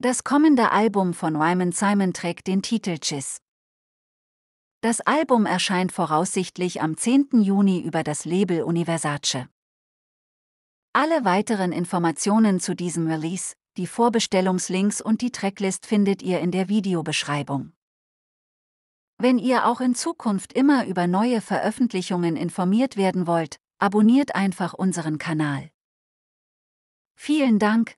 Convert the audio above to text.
Das kommende Album von Ryman Simon trägt den Titel Chiss. Das Album erscheint voraussichtlich am 10. Juni über das Label Universace. Alle weiteren Informationen zu diesem Release, die Vorbestellungslinks und die Tracklist findet ihr in der Videobeschreibung. Wenn ihr auch in Zukunft immer über neue Veröffentlichungen informiert werden wollt, abonniert einfach unseren Kanal. Vielen Dank,